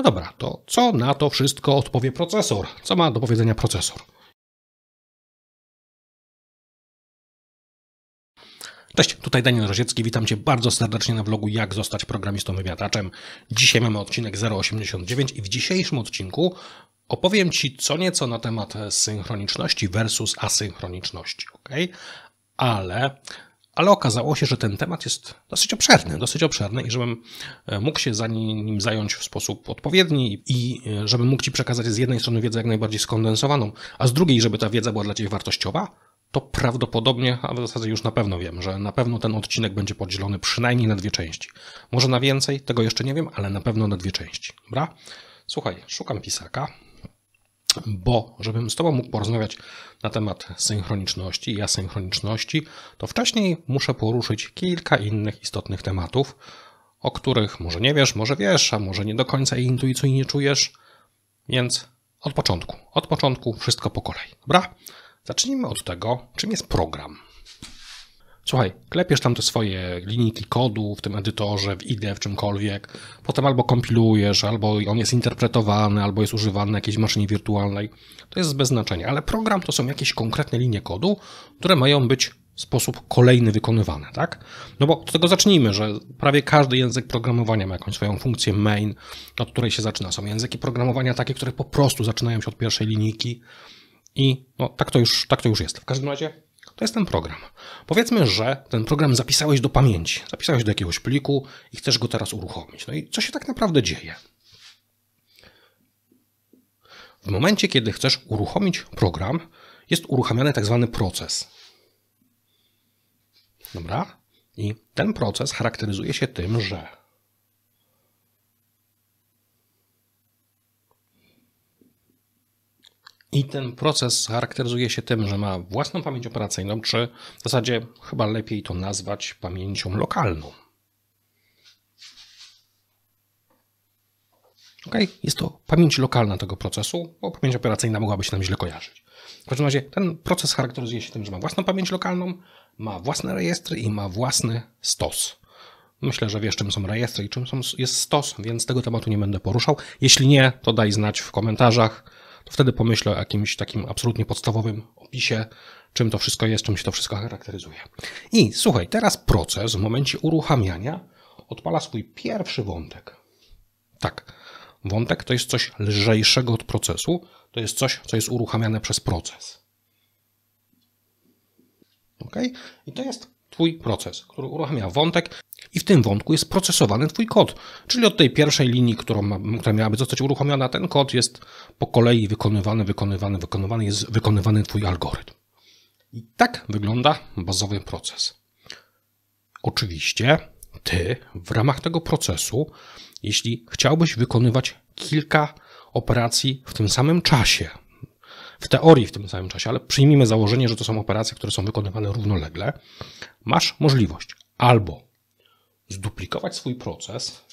No dobra, to co na to wszystko odpowie procesor? Co ma do powiedzenia procesor? Cześć, tutaj Daniel Rosiecki, witam Cię bardzo serdecznie na vlogu Jak zostać programistą wywiataczem. Dzisiaj mamy odcinek 089 i w dzisiejszym odcinku opowiem Ci co nieco na temat synchroniczności versus asynchroniczności, ok? Ale ale okazało się, że ten temat jest dosyć obszerny, dosyć obszerny i żebym e, mógł się za nim zająć w sposób odpowiedni i e, żebym mógł Ci przekazać z jednej strony wiedzę jak najbardziej skondensowaną, a z drugiej, żeby ta wiedza była dla Ciebie wartościowa, to prawdopodobnie, a w zasadzie już na pewno wiem, że na pewno ten odcinek będzie podzielony przynajmniej na dwie części. Może na więcej, tego jeszcze nie wiem, ale na pewno na dwie części. Dobra? Słuchaj, szukam pisaka, bo żebym z Tobą mógł porozmawiać na temat synchroniczności i asynchroniczności, to wcześniej muszę poruszyć kilka innych istotnych tematów, o których może nie wiesz, może wiesz, a może nie do końca i intuicyjnie czujesz. Więc od początku, od początku wszystko po kolei, dobra? Zacznijmy od tego, czym jest program. Słuchaj, klepiesz tam te swoje linijki kodu w tym edytorze, w IDE, w czymkolwiek, potem albo kompilujesz, albo on jest interpretowany, albo jest używany na jakiejś maszynie wirtualnej. To jest bez znaczenia, ale program to są jakieś konkretne linie kodu, które mają być w sposób kolejny wykonywane, tak? No bo do tego zacznijmy, że prawie każdy język programowania ma jakąś swoją funkcję main, od której się zaczyna. Są języki programowania takie, które po prostu zaczynają się od pierwszej linijki i no, tak to już, tak to już jest. W każdym razie to jest ten program. Powiedzmy, że ten program zapisałeś do pamięci, zapisałeś do jakiegoś pliku i chcesz go teraz uruchomić. No i co się tak naprawdę dzieje? W momencie, kiedy chcesz uruchomić program, jest uruchamiany tak zwany proces. Dobra? I ten proces charakteryzuje się tym, że I ten proces charakteryzuje się tym, że ma własną pamięć operacyjną, czy w zasadzie chyba lepiej to nazwać pamięcią lokalną. Ok, jest to pamięć lokalna tego procesu, bo pamięć operacyjna mogłaby się nam źle kojarzyć. W każdym razie ten proces charakteryzuje się tym, że ma własną pamięć lokalną, ma własne rejestry i ma własny stos. Myślę, że wiesz, czym są rejestry i czym są, jest stos, więc tego tematu nie będę poruszał. Jeśli nie, to daj znać w komentarzach to wtedy pomyślę o jakimś takim absolutnie podstawowym opisie, czym to wszystko jest, czym się to wszystko charakteryzuje. I słuchaj, teraz proces w momencie uruchamiania odpala swój pierwszy wątek. Tak, wątek to jest coś lżejszego od procesu, to jest coś, co jest uruchamiane przez proces. Ok? I to jest Twój proces, który uruchamia wątek i w tym wątku jest procesowany Twój kod. Czyli od tej pierwszej linii, którą, która miałaby zostać uruchomiona, ten kod jest po kolei wykonywany, wykonywany, wykonywany, jest wykonywany Twój algorytm. I tak wygląda bazowy proces. Oczywiście Ty w ramach tego procesu, jeśli chciałbyś wykonywać kilka operacji w tym samym czasie, w teorii w tym samym czasie, ale przyjmijmy założenie, że to są operacje, które są wykonywane równolegle, masz możliwość albo zduplikować swój proces,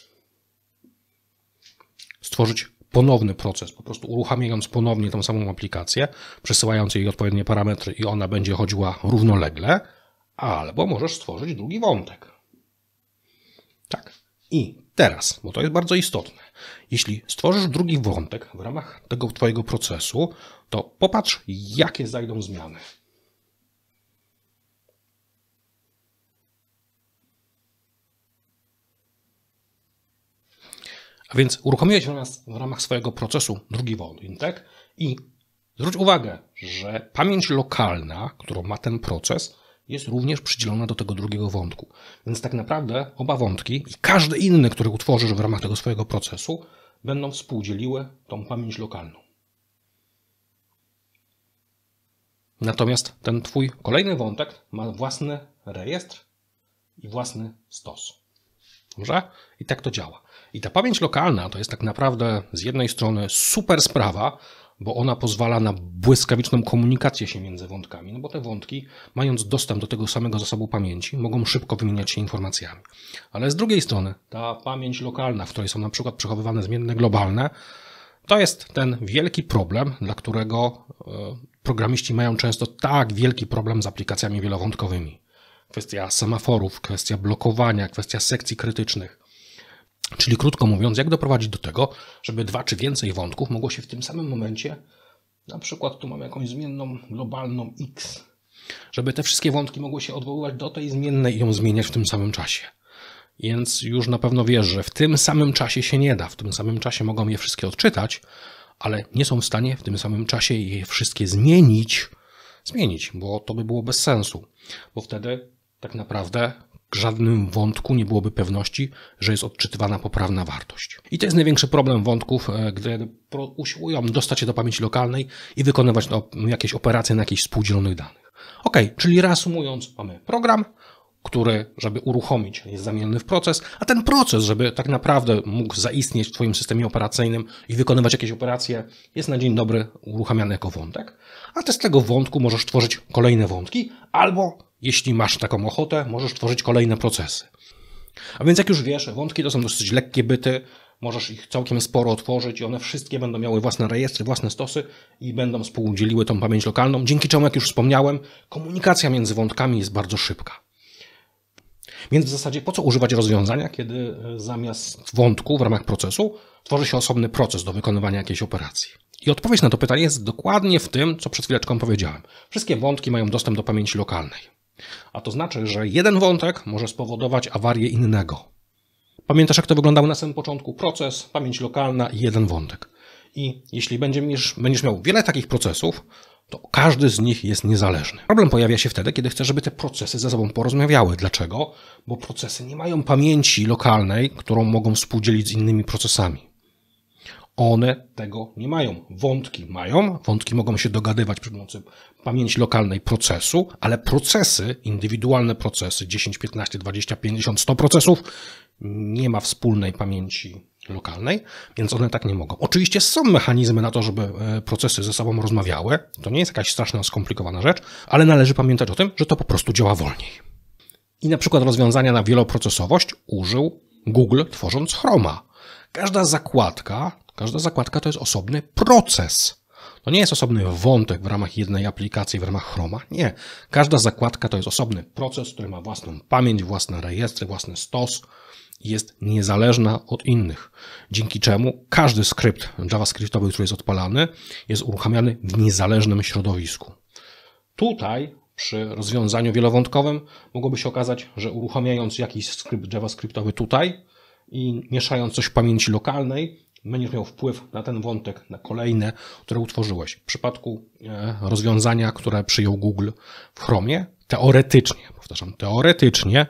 stworzyć ponowny proces, po prostu uruchamiając ponownie tą samą aplikację, przesyłając jej odpowiednie parametry i ona będzie chodziła równolegle, albo możesz stworzyć drugi wątek. Tak. I teraz, bo to jest bardzo istotne, jeśli stworzysz drugi wątek w ramach tego Twojego procesu, to popatrz, jakie zajdą zmiany. A więc uruchomiłeś w ramach swojego procesu drugi wątek i zwróć uwagę, że pamięć lokalna, którą ma ten proces, jest również przydzielona do tego drugiego wątku. Więc tak naprawdę oba wątki i każdy inny, który utworzysz w ramach tego swojego procesu, będą współdzieliły tą pamięć lokalną. Natomiast ten twój kolejny wątek ma własny rejestr i własny stos. Dobrze? I tak to działa. I ta pamięć lokalna to jest tak naprawdę z jednej strony super sprawa, bo ona pozwala na błyskawiczną komunikację się między wątkami, no bo te wątki, mając dostęp do tego samego zasobu pamięci, mogą szybko wymieniać się informacjami. Ale z drugiej strony, ta pamięć lokalna, w której są na przykład przechowywane zmienne globalne, to jest ten wielki problem, dla którego e, programiści mają często tak wielki problem z aplikacjami wielowątkowymi. Kwestia semaforów, kwestia blokowania, kwestia sekcji krytycznych. Czyli krótko mówiąc, jak doprowadzić do tego, żeby dwa czy więcej wątków mogło się w tym samym momencie, na przykład tu mam jakąś zmienną globalną X, żeby te wszystkie wątki mogły się odwoływać do tej zmiennej i ją zmieniać w tym samym czasie. Więc już na pewno wiesz, że w tym samym czasie się nie da, w tym samym czasie mogą je wszystkie odczytać, ale nie są w stanie w tym samym czasie je wszystkie zmienić, zmienić, bo to by było bez sensu, bo wtedy tak naprawdę żadnym wątku nie byłoby pewności, że jest odczytywana poprawna wartość. I to jest największy problem wątków, e, gdy usiłują dostać się do pamięci lokalnej i wykonywać no, jakieś operacje na jakichś spółdzielonych danych. Ok, czyli reasumując, mamy program, który, żeby uruchomić, jest zamieniony w proces, a ten proces, żeby tak naprawdę mógł zaistnieć w Twoim systemie operacyjnym i wykonywać jakieś operacje, jest na dzień dobry uruchamiany jako wątek. A ty z tego wątku możesz tworzyć kolejne wątki, albo jeśli masz taką ochotę, możesz tworzyć kolejne procesy. A więc jak już wiesz, wątki to są dosyć lekkie byty, możesz ich całkiem sporo otworzyć i one wszystkie będą miały własne rejestry, własne stosy i będą współdzieliły tą pamięć lokalną, dzięki czemu, jak już wspomniałem, komunikacja między wątkami jest bardzo szybka. Więc w zasadzie po co używać rozwiązania, kiedy e, zamiast wątku w ramach procesu tworzy się osobny proces do wykonywania jakiejś operacji? I odpowiedź na to pytanie jest dokładnie w tym, co przed chwileczką powiedziałem. Wszystkie wątki mają dostęp do pamięci lokalnej. A to znaczy, że jeden wątek może spowodować awarię innego. Pamiętasz, jak to wyglądał na samym początku? Proces, pamięć lokalna i jeden wątek. I jeśli będziesz, będziesz miał wiele takich procesów, to każdy z nich jest niezależny. Problem pojawia się wtedy, kiedy chcę, żeby te procesy ze sobą porozmawiały. Dlaczego? Bo procesy nie mają pamięci lokalnej, którą mogą współdzielić z innymi procesami. One tego nie mają. Wątki mają, wątki mogą się dogadywać przy pomocy pamięci lokalnej procesu, ale procesy, indywidualne procesy 10, 15, 20, 50, 100 procesów nie ma wspólnej pamięci lokalnej, więc one tak nie mogą. Oczywiście są mechanizmy na to, żeby e, procesy ze sobą rozmawiały. To nie jest jakaś straszna, skomplikowana rzecz, ale należy pamiętać o tym, że to po prostu działa wolniej. I na przykład rozwiązania na wieloprocesowość użył Google tworząc Chroma. Każda zakładka, każda zakładka to jest osobny proces. To nie jest osobny wątek w ramach jednej aplikacji, w ramach Chroma. Nie. Każda zakładka to jest osobny proces, który ma własną pamięć, własne rejestry, własny stos, jest niezależna od innych, dzięki czemu każdy skrypt JavaScriptowy, który jest odpalany, jest uruchamiany w niezależnym środowisku. Tutaj przy rozwiązaniu wielowątkowym mogłoby się okazać, że uruchamiając jakiś skrypt JavaScriptowy tutaj i mieszając coś w pamięci lokalnej, będziesz miał wpływ na ten wątek, na kolejne, które utworzyłeś. W przypadku e, rozwiązania, które przyjął Google w Chromie, teoretycznie, powtarzam, teoretycznie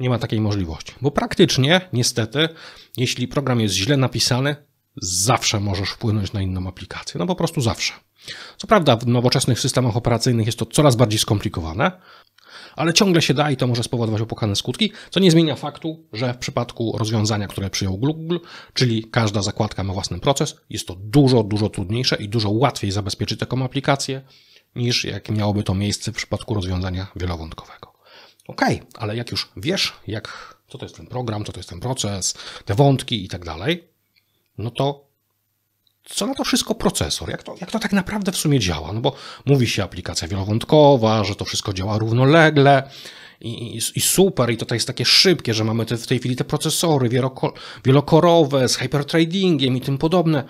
nie ma takiej możliwości. Bo praktycznie, niestety, jeśli program jest źle napisany, zawsze możesz wpłynąć na inną aplikację. No po prostu zawsze. Co prawda, w nowoczesnych systemach operacyjnych jest to coraz bardziej skomplikowane, ale ciągle się da i to może spowodować opłakane skutki, co nie zmienia faktu, że w przypadku rozwiązania, które przyjął Google, czyli każda zakładka ma własny proces, jest to dużo, dużo trudniejsze i dużo łatwiej zabezpieczyć taką aplikację niż jak miałoby to miejsce w przypadku rozwiązania wielowątkowego. OK, ale jak już wiesz, jak, co to jest ten program, co to jest ten proces, te wątki i tak dalej, no to co na to wszystko procesor? Jak to, jak to tak naprawdę w sumie działa? No bo mówi się aplikacja wielowątkowa, że to wszystko działa równolegle i, i, i super, i tutaj jest takie szybkie, że mamy te, w tej chwili te procesory wielokorowe z hypertradingiem i tym podobne.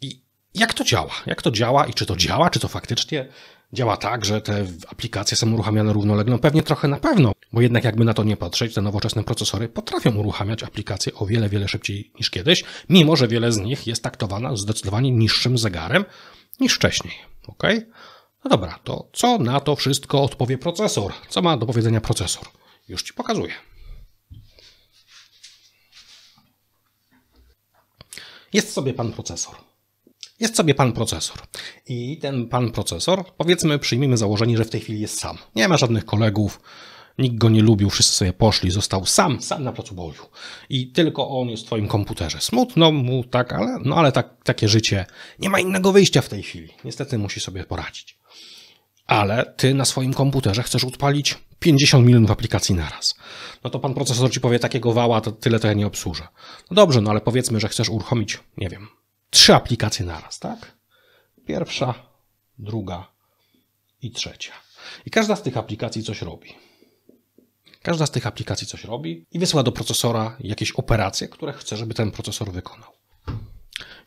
I jak to działa? Jak to działa i czy to działa? Czy to faktycznie działa tak, że te aplikacje są uruchamiane równolegle? No pewnie trochę na pewno, bo jednak jakby na to nie patrzeć, te nowoczesne procesory potrafią uruchamiać aplikacje o wiele, wiele szybciej niż kiedyś, mimo że wiele z nich jest taktowana zdecydowanie niższym zegarem niż wcześniej. Ok? No dobra, to co na to wszystko odpowie procesor? Co ma do powiedzenia procesor? Już Ci pokazuję. Jest sobie pan procesor. Jest sobie pan procesor. I ten pan procesor, powiedzmy, przyjmijmy założenie, że w tej chwili jest sam. Nie ma żadnych kolegów, nikt go nie lubił, wszyscy sobie poszli, został sam, sam na placu boju. I tylko on jest w twoim komputerze. Smutno mu tak, ale, no ale tak, takie życie. Nie ma innego wyjścia w tej chwili. Niestety musi sobie poradzić. Ale ty na swoim komputerze chcesz odpalić 50 milionów aplikacji naraz. No to pan procesor ci powie takiego wała, to tyle to ja nie obsłużę. No dobrze, no ale powiedzmy, że chcesz uruchomić, nie wiem, trzy aplikacje naraz, tak? Pierwsza, druga i trzecia. I każda z tych aplikacji coś robi. Każda z tych aplikacji coś robi i wysyła do procesora jakieś operacje, które chce, żeby ten procesor wykonał.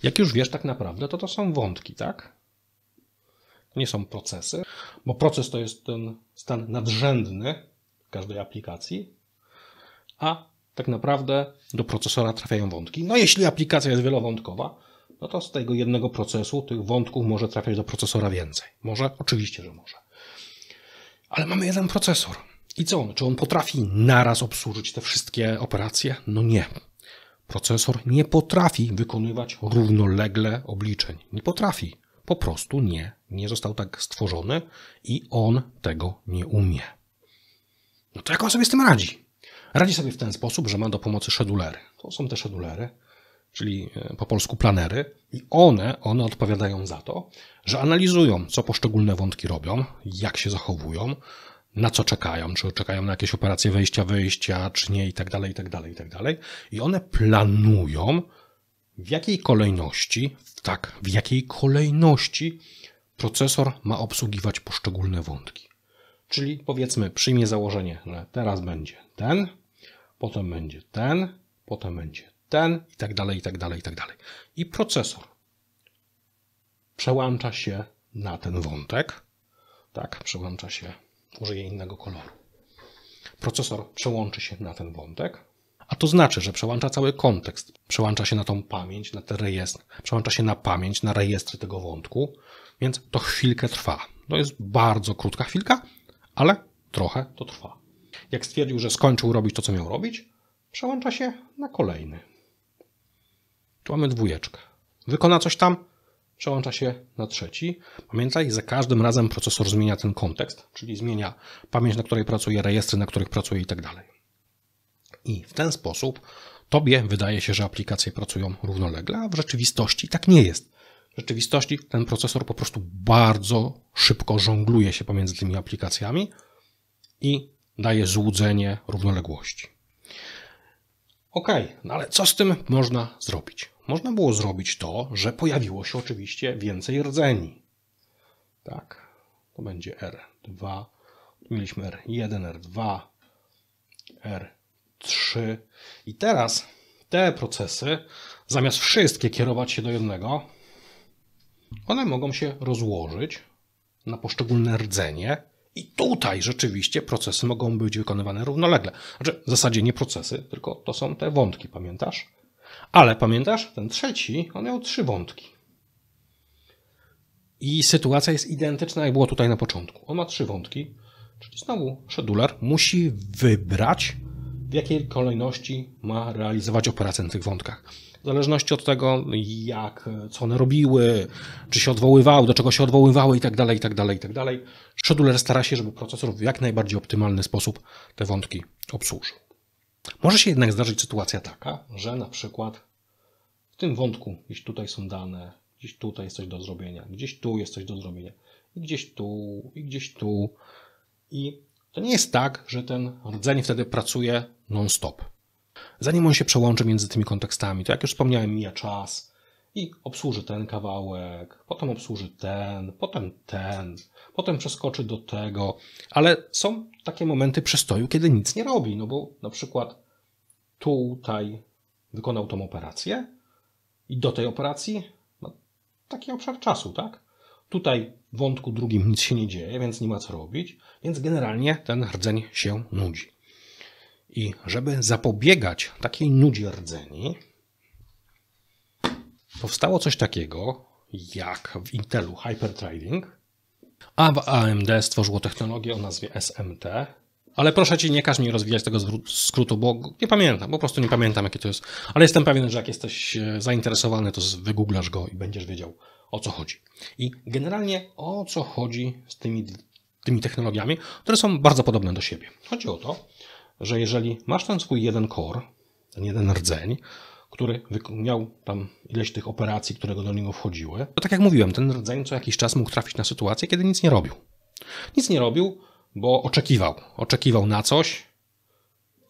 Jak już wiesz, tak naprawdę to to są wątki, tak? To nie są procesy, bo proces to jest ten stan nadrzędny każdej aplikacji, a tak naprawdę do procesora trafiają wątki. No jeśli aplikacja jest wielowątkowa, no to z tego jednego procesu tych wątków może trafiać do procesora więcej. Może? Oczywiście, że może. Ale mamy jeden procesor. I co on? Czy on potrafi naraz obsłużyć te wszystkie operacje? No nie. Procesor nie potrafi wykonywać równolegle obliczeń. Nie potrafi. Po prostu nie. Nie został tak stworzony i on tego nie umie. No to jak on sobie z tym radzi? Radzi sobie w ten sposób, że ma do pomocy szedulery. To są te szedulery, czyli e, po polsku planery, i one, one odpowiadają za to, że analizują, co poszczególne wątki robią, jak się zachowują, na co czekają, czy czekają na jakieś operacje wejścia, wyjścia, czy nie, i tak dalej, i tak dalej, i tak dalej. I one planują, w jakiej kolejności, tak, w jakiej kolejności procesor ma obsługiwać poszczególne wątki. Czyli powiedzmy, przyjmie założenie, że teraz będzie ten, potem będzie ten, potem będzie ten i tak dalej, i tak dalej, i tak dalej. I procesor przełącza się na ten wątek, tak, przełącza się, użyję innego koloru. Procesor przełączy się na ten wątek, a to znaczy, że przełącza cały kontekst, przełącza się na tą pamięć, na ten rejestr, przełącza się na pamięć, na rejestry tego wątku, więc to chwilkę trwa. To jest bardzo krótka chwilka, ale trochę to trwa. Jak stwierdził, że skończył robić to, co miał robić, przełącza się na kolejny. Tu mamy dwójeczkę. Wykona coś tam, przełącza się na trzeci. Pamiętaj, za każdym razem procesor zmienia ten kontekst, czyli zmienia pamięć, na której pracuje, rejestry, na których pracuje i tak dalej. I w ten sposób tobie wydaje się, że aplikacje pracują równolegle, a w rzeczywistości tak nie jest. W rzeczywistości ten procesor po prostu bardzo szybko żongluje się pomiędzy tymi aplikacjami i daje złudzenie równoległości. Ok, no ale co z tym można zrobić? można było zrobić to, że pojawiło się oczywiście więcej rdzeni. Tak, to będzie R2. Mieliśmy R1, R2, R3. I teraz te procesy, zamiast wszystkie kierować się do jednego, one mogą się rozłożyć na poszczególne rdzenie. I tutaj rzeczywiście procesy mogą być wykonywane równolegle. Znaczy, w zasadzie nie procesy, tylko to są te wątki, pamiętasz? Ale pamiętasz, ten trzeci, on miał trzy wątki. I sytuacja jest identyczna, jak było tutaj na początku. On ma trzy wątki, czyli znowu szedular musi wybrać, w jakiej kolejności ma realizować operację na tych wątkach. W zależności od tego, jak, co one robiły, czy się odwoływały, do czego się odwoływały itd., itd., itd., scheduler stara się, żeby procesor w jak najbardziej optymalny sposób te wątki obsłużył. Może się jednak zdarzyć sytuacja taka, że na przykład w tym wątku gdzieś tutaj są dane, gdzieś tutaj jest coś do zrobienia, gdzieś tu jest coś do zrobienia, i gdzieś tu, i gdzieś tu. I to nie jest tak, że ten rdzeń wtedy pracuje non-stop. Zanim on się przełączy między tymi kontekstami, to jak już wspomniałem, mija czas, i obsłuży ten kawałek, potem obsłuży ten, potem ten, potem przeskoczy do tego, ale są takie momenty przestoju, kiedy nic nie robi, no bo na przykład tutaj wykonał tą operację i do tej operacji no, taki obszar czasu, tak? Tutaj w wątku drugim nic się nie dzieje, więc nie ma co robić, więc generalnie ten rdzeń się nudzi. I żeby zapobiegać takiej nudzi rdzeni, powstało coś takiego jak w Intelu Hyperthreading, a w AMD stworzyło technologię o nazwie SMT. Ale proszę ci, nie każ mi rozwijać tego skrótu, bo nie pamiętam, po prostu nie pamiętam, jakie to jest. Ale jestem pewien, że jak jesteś e, zainteresowany, to wygooglasz go i będziesz wiedział, o co chodzi. I generalnie o co chodzi z tymi, tymi technologiami, które są bardzo podobne do siebie. Chodzi o to, że jeżeli masz ten swój jeden core, ten jeden rdzeń, który miał tam ileś tych operacji, które do niego wchodziły, to tak jak mówiłem, ten rdzeń co jakiś czas mógł trafić na sytuację, kiedy nic nie robił. Nic nie robił, bo oczekiwał. Oczekiwał na coś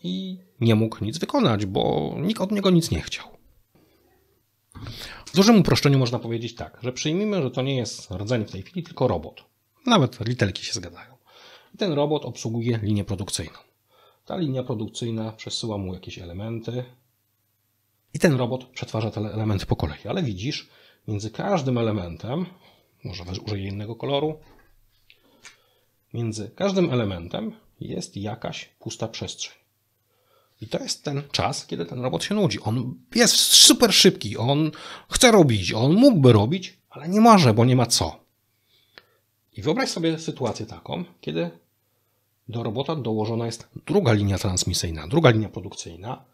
i nie mógł nic wykonać, bo nikt od niego nic nie chciał. W dużym uproszczeniu można powiedzieć tak, że przyjmijmy, że to nie jest rdzeń w tej chwili, tylko robot. Nawet litelki się zgadzają. I ten robot obsługuje linię produkcyjną. Ta linia produkcyjna przesyła mu jakieś elementy, i ten robot przetwarza te elementy po kolei. Ale widzisz, między każdym elementem, może użyję innego koloru, między każdym elementem jest jakaś pusta przestrzeń. I to jest ten czas, kiedy ten robot się nudzi. On jest super szybki, on chce robić, on mógłby robić, ale nie może, bo nie ma co. I wyobraź sobie sytuację taką, kiedy do robota dołożona jest druga linia transmisyjna, druga linia produkcyjna,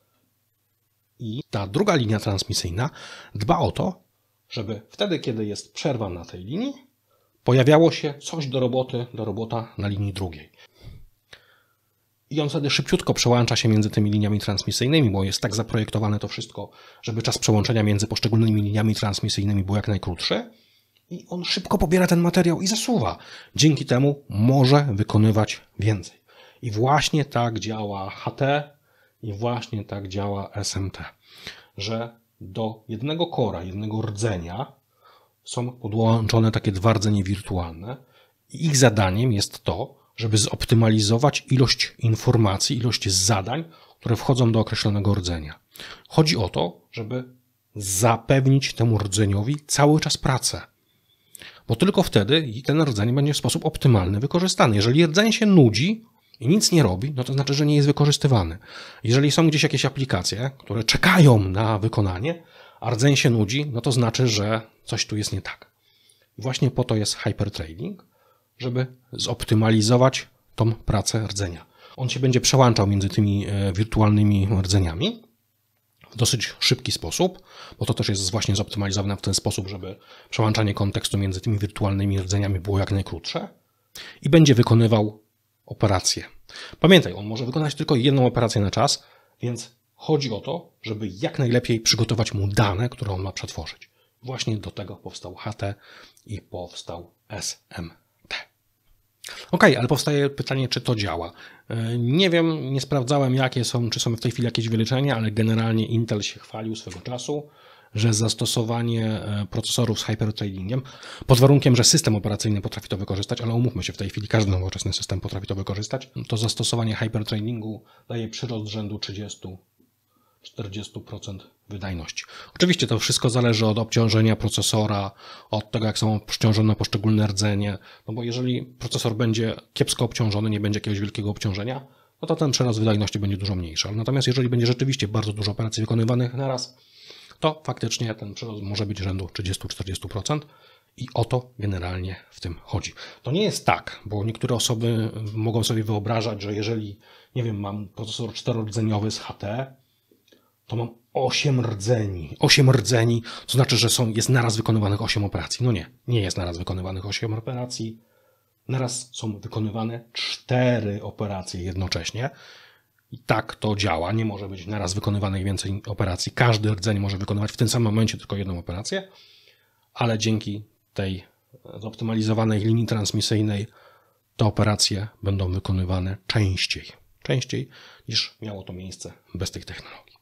i ta druga linia transmisyjna dba o to, żeby wtedy, kiedy jest przerwa na tej linii, pojawiało się coś do roboty, do robota na linii drugiej. I on wtedy szybciutko przełącza się między tymi liniami transmisyjnymi, bo jest tak zaprojektowane to wszystko, żeby czas przełączenia między poszczególnymi liniami transmisyjnymi był jak najkrótszy. I on szybko pobiera ten materiał i zasuwa. Dzięki temu może wykonywać więcej. I właśnie tak działa HT i właśnie tak działa SMT, że do jednego kora, jednego rdzenia są podłączone takie dwa rdzenie wirtualne i ich zadaniem jest to, żeby zoptymalizować ilość informacji, ilość zadań, które wchodzą do określonego rdzenia. Chodzi o to, żeby zapewnić temu rdzeniowi cały czas pracę. Bo tylko wtedy ten rdzeń będzie w sposób optymalny wykorzystany. Jeżeli rdzeń się nudzi, i nic nie robi, no to znaczy, że nie jest wykorzystywany. Jeżeli są gdzieś jakieś aplikacje, które czekają na wykonanie, a rdzeń się nudzi, no to znaczy, że coś tu jest nie tak. Właśnie po to jest hypertrading, żeby zoptymalizować tą pracę rdzenia. On się będzie przełączał między tymi e, wirtualnymi rdzeniami w dosyć szybki sposób, bo to też jest właśnie zoptymalizowane w ten sposób, żeby przełączanie kontekstu między tymi wirtualnymi rdzeniami było jak najkrótsze i będzie wykonywał operację. Pamiętaj, on może wykonać tylko jedną operację na czas, więc chodzi o to, żeby jak najlepiej przygotować mu dane, które on ma przetworzyć. Właśnie do tego powstał HT i powstał SMT. Ok, ale powstaje pytanie, czy to działa. E, nie wiem, nie sprawdzałem, jakie są, czy są w tej chwili jakieś wyliczenia, ale generalnie Intel się chwalił swego czasu, że zastosowanie e, procesorów z hyperthreadingiem, pod warunkiem, że system operacyjny potrafi to wykorzystać, ale umówmy się, w tej chwili każdy nowoczesny system potrafi to wykorzystać, no to zastosowanie hyperthreadingu daje przyrost rzędu 30 40% wydajności. Oczywiście to wszystko zależy od obciążenia procesora, od tego jak są obciążone poszczególne rdzenie, no bo jeżeli procesor będzie kiepsko obciążony, nie będzie jakiegoś wielkiego obciążenia, no to ten przerost wydajności będzie dużo mniejszy. Natomiast jeżeli będzie rzeczywiście bardzo dużo operacji wykonywanych na raz, to faktycznie ten przyrost może być rzędu 30-40% i o to generalnie w tym chodzi. To nie jest tak, bo niektóre osoby mogą sobie wyobrażać, że jeżeli, nie wiem, mam procesor czterordzeniowy z HT, to mam 8 rdzeni. 8 rdzeni, to znaczy, że są, jest naraz wykonywanych 8 operacji. No nie, nie jest naraz wykonywanych 8 operacji. Naraz są wykonywane 4 operacje jednocześnie i tak to działa. Nie może być naraz wykonywanych więcej operacji. Każdy rdzeń może wykonywać w tym samym momencie tylko jedną operację, ale dzięki tej zoptymalizowanej linii transmisyjnej te operacje będą wykonywane częściej. Częściej niż miało to miejsce bez tych technologii.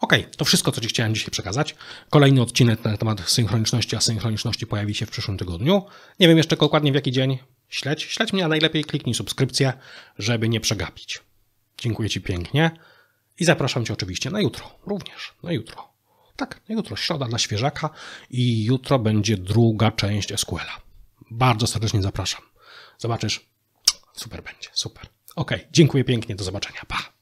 Ok, to wszystko, co Ci chciałem dzisiaj przekazać. Kolejny odcinek na temat synchroniczności, a synchroniczności pojawi się w przyszłym tygodniu. Nie wiem jeszcze dokładnie w jaki dzień. Śledź, śledź mnie, a najlepiej kliknij subskrypcję, żeby nie przegapić. Dziękuję Ci pięknie i zapraszam Cię oczywiście na jutro, również na jutro. Tak, na jutro, środa dla świeżaka i jutro będzie druga część SQL-a. Bardzo serdecznie zapraszam. Zobaczysz, super będzie, super. Ok, dziękuję pięknie, do zobaczenia, pa.